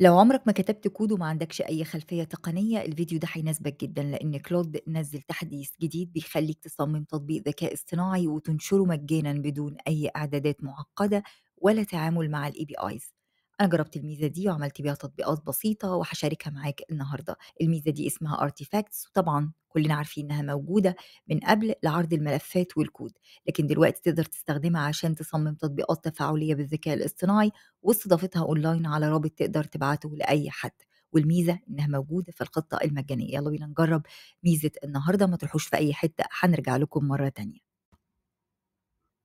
لو عمرك ما كتبت كود وما عندكش أي خلفية تقنية الفيديو ده هيناسبك جدا لأن كلود نزل تحديث جديد بيخليك تصمم تطبيق ذكاء اصطناعي وتنشره مجانا بدون أي إعدادات معقدة ولا تعامل مع الاي بي ايز انا جربت الميزه دي وعملت بيها تطبيقات بسيطه وهشاركها معاك النهارده الميزه دي اسمها ارتيفاكتس وطبعا كلنا عارفين انها موجوده من قبل لعرض الملفات والكود لكن دلوقتي تقدر تستخدمها عشان تصمم تطبيقات تفاعليه بالذكاء الاصطناعي واستضافتها اونلاين على رابط تقدر تبعته لاي حد والميزه انها موجوده في الخطه المجانيه يلا بينا نجرب ميزه النهارده ما تروحوش في اي حته هنرجع لكم مره تانيه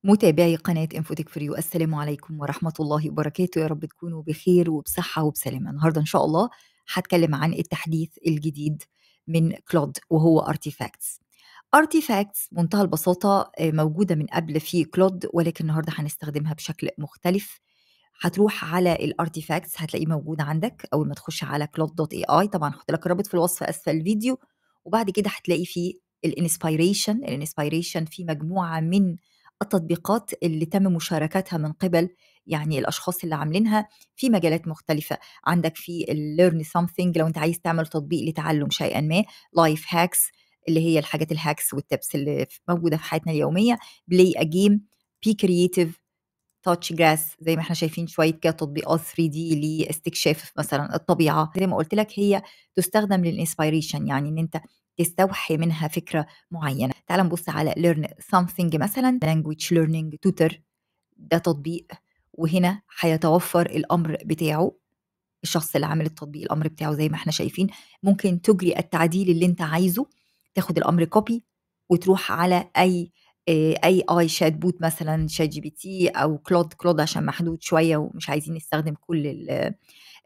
متابعي قناة انفوتك فريو السلام عليكم ورحمة الله وبركاته يا رب تكونوا بخير وبصحة وبسلامة النهاردة إن شاء الله هتكلم عن التحديث الجديد من كلود وهو ارتيفاكتس ارتيفاكتس منتهى البساطة آه، موجودة من قبل في كلود ولكن النهاردة هنستخدمها بشكل مختلف هتروح على الارتيفاكتس هتلاقيه موجود عندك اول ما تخش على كلود دوت اي اي طبعا هحط لك الرابط في الوصف اسفل الفيديو وبعد كده هتلاقي فيه الانسبيريشن الانسبيريشن في مجموعه من التطبيقات اللي تم مشاركتها من قبل يعني الاشخاص اللي عاملينها في مجالات مختلفه عندك في الليرن سمثينج لو انت عايز تعمل تطبيق لتعلم شيئا ما لايف هاكس اللي هي الحاجات الهاكس والتبس اللي موجوده في حياتنا اليوميه بلاي اجيم بي كرييتيف تاتش جراس زي ما احنا شايفين شويه كده تطبيقات 3 دي لاستكشاف مثلا الطبيعه زي ما قلت لك هي تستخدم للانسبيريشن يعني ان انت تستوحي منها فكره معينه تعال نبص على learn something مثلا language learning tutor ده تطبيق وهنا هيتوفر الامر بتاعه الشخص اللي عامل التطبيق الامر بتاعه زي ما احنا شايفين ممكن تجري التعديل اللي انت عايزه تاخد الامر كوبي وتروح على اي اي آه، اي شات بوت مثلا شات جي بي تي او كلود كلود عشان محدود شويه ومش عايزين نستخدم كل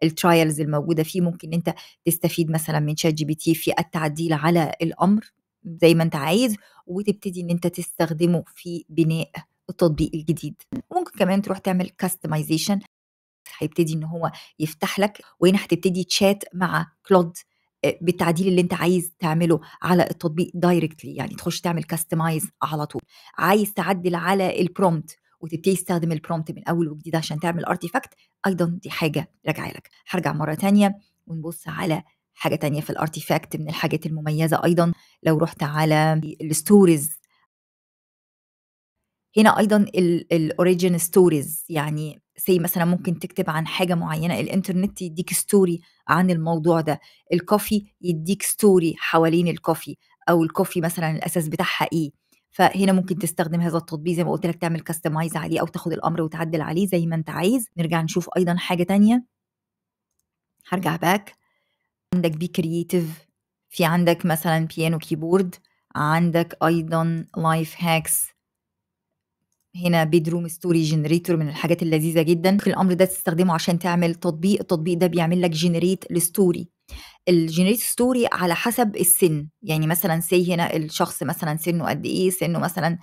الترايلز الموجوده فيه ممكن انت تستفيد مثلا من شات جي بي تي في التعديل على الامر زي ما انت عايز وتبتدي ان انت تستخدمه في بناء التطبيق الجديد ممكن كمان تروح تعمل كاستمايزيشن هيبتدي ان هو يفتح لك وهنا هتبتدي تشات مع كلود بالتعديل اللي انت عايز تعمله على التطبيق دايركتلي يعني تخش تعمل كاستمايز على طول عايز تعدل على البرومت وتبتدي تستخدم البرومت من اول وجديد عشان تعمل ارتيفاكت ايضا دي حاجه راجعه لك هرجع مره تانية ونبص على حاجه تانية في الارتيفاكت من الحاجات المميزه ايضا لو رحت على الستوريز هنا ايضا الاوريجين ستوريز يعني سي مثلا ممكن تكتب عن حاجه معينه الانترنت يديك ستوري عن الموضوع ده الكوفي يديك ستوري حوالين الكوفي او الكوفي مثلا الاساس بتاعها ايه فهنا ممكن تستخدم هذا التطبيق زي ما قلت لك تعمل كاستمايز عليه او تاخد الامر وتعدل عليه زي ما انت عايز نرجع نشوف ايضا حاجه تانية هرجع باك عندك بي كرييتيف في عندك مثلا بيانو كيبورد عندك ايضا لايف هاكس هنا بيدروم ستوري جنريتور من الحاجات اللذيذه جدا في الامر ده تستخدمه عشان تعمل تطبيق التطبيق ده بيعمل لك جنريت لستوري الجنريت ستوري على حسب السن يعني مثلا سي هنا الشخص مثلا سنه قد ايه سنه مثلا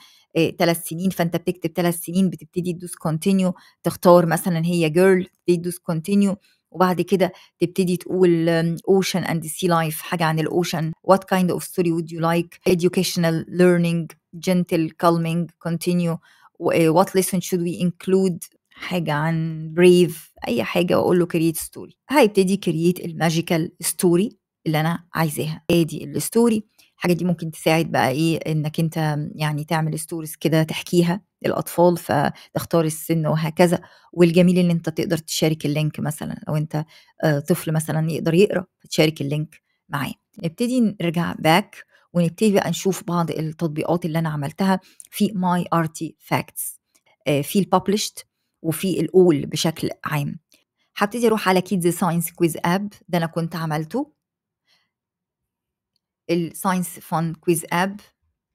ثلاث آه، سنين فانت بتكتب ثلاث سنين بتبتدي تدوس كونتينيو تختار مثلا هي جيرل تبتدي تدوس كونتينيو وبعد كده تبتدي تقول اوشن اند سي لايف حاجه عن الاوشن وات كايند اوف ستوري وود يو لايك educational learning جنتل كالمنج كونتينيو وات ليسون شود وي انكلود حاجه عن بريف اي حاجه واقول له كرييت ستوري هيبتدي كرييت الماجيكال ستوري اللي انا عايزاها ادي الستوري الحاجه دي ممكن تساعد بقى ايه انك انت يعني تعمل ستوريز كده تحكيها للاطفال فتختار السن وهكذا والجميل ان انت تقدر تشارك اللينك مثلا لو انت آه، طفل مثلا يقدر يقرا فتشارك اللينك معاه نبتدي نرجع باك ونبتدي بقى نشوف بعض التطبيقات اللي انا عملتها في ماي ارتي فاكتس في الببلشت وفي الاول بشكل عام هبتدي اروح على كيدز ساينس كويز اب ده انا كنت عملته الساينس فان كويز اب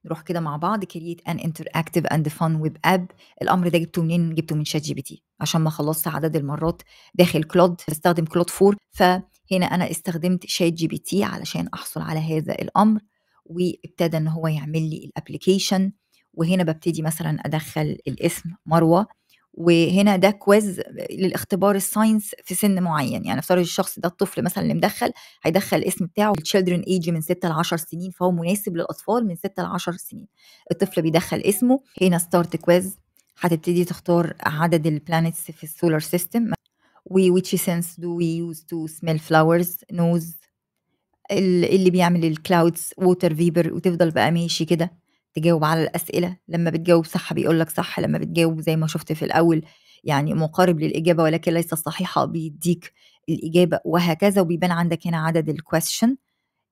نروح كده مع بعض كرييت ان انتراكتيف اند فان ويب اب الامر ده جبته منين جبته من شات جي بي تي عشان ما خلصت عدد المرات داخل كلود بستخدم كلود 4 فهنا انا استخدمت شات جي بي تي علشان احصل على هذا الامر وابتدى ان هو يعمل لي الابلكيشن وهنا ببتدي مثلا ادخل الاسم مروه وهنا ده كويز للاختبار الساينس في سن معين يعني افترض الشخص ده الطفل مثلا اللي مدخل هيدخل الاسم بتاعه التشيلدرن ايج من 6 ل 10 سنين فهو مناسب للاطفال من 6 ل 10 سنين الطفل بيدخل اسمه هنا ستارت كويز هتبتدي تختار عدد البلانيتس في السولار سيستم وي ويتش سنس دو وي يوز تو سميل فلاورز نوز اللي بيعمل الكلاودز ووتر فيبر وتفضل بقى ماشي كده تجاوب على الاسئله لما بتجاوب صح بيقول لك صح لما بتجاوب زي ما شفت في الاول يعني مقارب للاجابه ولكن ليس الصحيحه بيديك الاجابه وهكذا وبيبان عندك هنا عدد الكويشن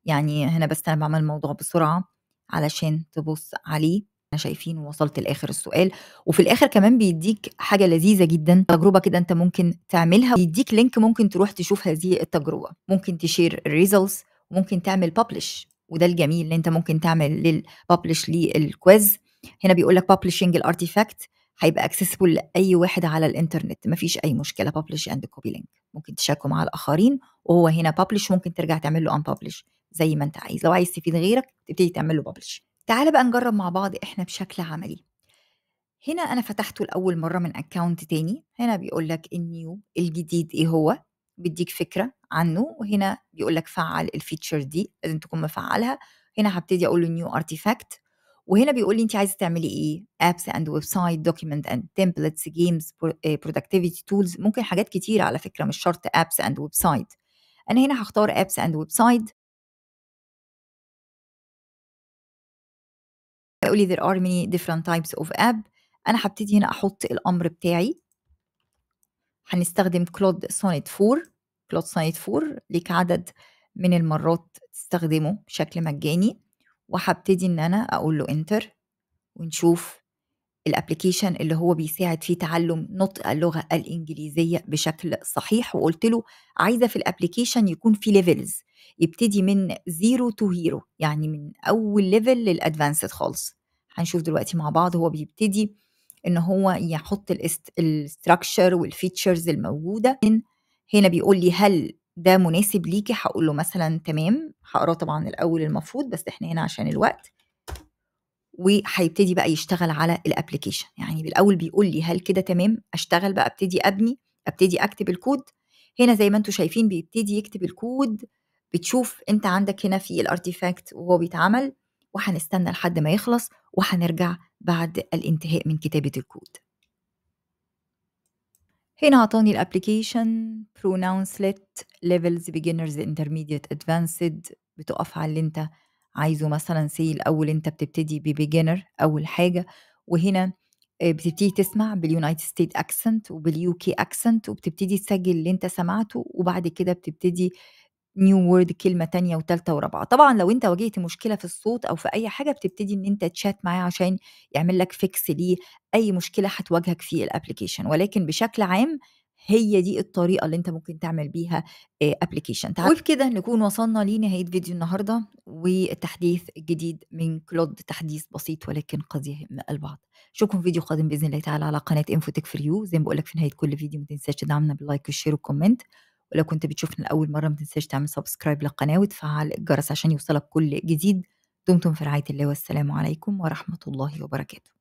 يعني هنا بس انا بعمل الموضوع بسرعه علشان تبص عليه احنا شايفين وصلت لاخر السؤال وفي الاخر كمان بيديك حاجه لذيذه جدا تجربه كده انت ممكن تعملها بيديك لينك ممكن تروح تشوف هذه التجربه ممكن تشير الريزلتس وممكن تعمل ببلش وده الجميل ان انت ممكن تعمل للببلش للكويز هنا بيقول لك ببلشنج الارتيفاكت هيبقى اكسسبل لاي واحد على الانترنت مفيش اي مشكله ببلش اند كوبي لينك ممكن تشاركه مع الاخرين وهو هنا ببلش ممكن ترجع تعمل له ان ببلش زي ما انت عايز لو عايز تفيد غيرك تبتدي تعمل له ببلش تعال بقى نجرب مع بعض احنا بشكل عملي هنا انا فتحته لاول مره من اكونت تاني هنا بيقول لك النيو الجديد ايه هو بيديك فكره عنه وهنا بيقول لك فعل الفيتشر دي لازم تكون مفعلها هنا هبتدي اقول له نيو ارتيفاكت وهنا بيقول لي انت عايزه تعملي ايه ابس اند ويب سايت دوكيمنت اند تمبلتس جيمز برودكتيفيتي تولز ممكن حاجات كتيرة على فكره مش شرط ابس اند ويب سايت انا هنا هختار ابس اند ويب سايت يقول لي there are many different types of app انا هبتدي هنا احط الامر بتاعي هنستخدم كلود سونيت 4 كلود سايد فور ليك عدد من المرات تستخدمه بشكل مجاني وهبتدي ان انا اقول له انتر ونشوف الابلكيشن اللي هو بيساعد في تعلم نطق اللغه الانجليزيه بشكل صحيح وقلت له عايزه في الابلكيشن يكون في ليفلز يبتدي من زيرو تو هيرو يعني من اول ليفل للادفانسد خالص هنشوف دلوقتي مع بعض هو بيبتدي ان هو يحط الاستراكشر والفيتشرز الموجوده من هنا بيقول لي هل ده مناسب ليكي هقول له مثلا تمام هقراه طبعا الاول المفروض بس احنا هنا عشان الوقت وهيبتدي بقى يشتغل على الابلكيشن يعني بالاول بيقول لي هل كده تمام اشتغل بقى ابتدي ابني ابتدي اكتب الكود هنا زي ما انتم شايفين بيبتدي يكتب الكود بتشوف انت عندك هنا في الارتيفاكت وهو بيتعمل وهنستنى لحد ما يخلص وهنرجع بعد الانتهاء من كتابه الكود هنا أعطاني الابلكيشن pronouns let levels beginners intermediate advanced بتقف على اللي أنت عايزه مثلا سي الأول أنت بتبتدي ببيجنر أول حاجة وهنا آه، بتبتدي تسمع باليونايتد ستيت اكسنت وباليو كي اكسنت وبتبتدي تسجل اللي انت سمعته وبعد كده بتبتدي نيو وورد كلمه تانية وثالثه ورابعه طبعا لو انت واجهت مشكله في الصوت او في اي حاجه بتبتدي ان انت تشات معاه عشان يعمل لك فيكس ليه اي مشكله هتواجهك في الابلكيشن ولكن بشكل عام هي دي الطريقه اللي انت ممكن تعمل بيها ابلكيشن آه، وبكده نكون وصلنا لنهايه فيديو النهارده والتحديث الجديد من كلود تحديث بسيط ولكن قد يهم البعض اشوفكم فيديو قادم باذن الله تعالى على قناه انفوتك فريو زي ما بقول لك في نهايه كل فيديو ما تنساش تدعمنا باللايك والشير والكومنت ولو كنت بتشوفنا لأول مرة ما تنساش تعمل سبسكرايب للقناة وتفعل الجرس عشان يوصلك كل جديد دمتم في رعاية الله والسلام عليكم ورحمة الله وبركاته